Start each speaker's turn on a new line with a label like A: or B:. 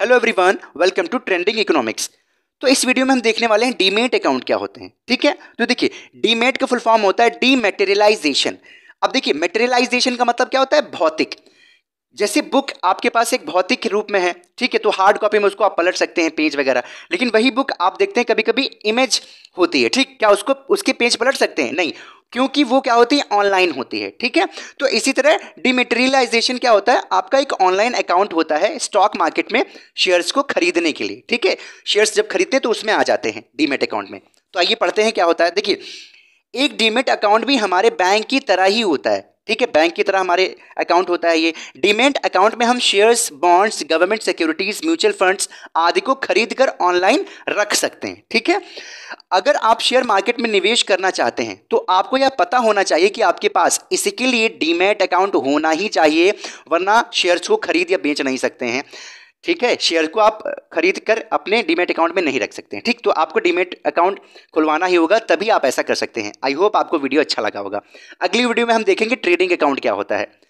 A: hello everyone welcome to trending economics तो इस video में हम देखने वाले हैं डीमेट अकाउंट क्या होते हैं ठीक है तो देखिए डीमेट का फुल फॉर्म होता है डीमेटेरियलाइजेशन अब देखिए मेटेरियलाइजेशन का मतलब क्या होता है भौतिक जैसे बुक आपके पास एक भौतिक रूप में है ठीक है तो हार्ड कॉपी में उसको आप पलट सकते हैं पेज वगैरह लेकिन वही बुक आप देखते हैं कभी कभी इमेज होती है ठीक क्या उसको उसके पेज पलट सकते हैं नहीं क्योंकि वो क्या होती है ऑनलाइन होती है ठीक है तो इसी तरह डिमेटेरियलाइजेशन क्या होता है आपका एक ऑनलाइन अकाउंट होता है स्टॉक मार्केट में शेयर्स को खरीदने के लिए ठीक है शेयर्स जब खरीदते हैं तो उसमें आ जाते हैं डीमेट अकाउंट में तो आइए पढ़ते हैं क्या होता है देखिए एक डीमेट अकाउंट भी हमारे बैंक की तरह ही होता है ठीक है बैंक की तरह हमारे अकाउंट होता है ये डीमेंट अकाउंट में हम shares bonds government securities mutual funds आदि को खरीद कर ऑनलाइन रख सकते हैं ठीक है अगर आप शेयर मार्केट में निवेश करना चाहते हैं तो आपको यह पता होना चाहिए कि आपके पास इसके लिए डीमेट अकाउंट होना ही चाहिए वरना शेयर्स को खरीद या बेच नहीं सकते हैं ठीक है शेयर को आप खरीद कर अपने डीमेट अकाउंट में नहीं रख सकते हैं ठीक तो आपको डीमेट अकाउंट खुलवाना ही होगा तभी आप ऐसा कर सकते हैं आई होप आपको वीडियो अच्छा लगा होगा अगली वीडियो में हम देखेंगे ट्रेडिंग अकाउंट क्या होता है